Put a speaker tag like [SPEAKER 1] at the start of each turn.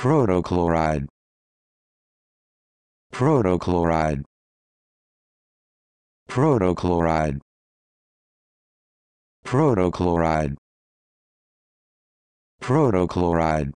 [SPEAKER 1] protochloride protochloride protochloride protochloride protochloride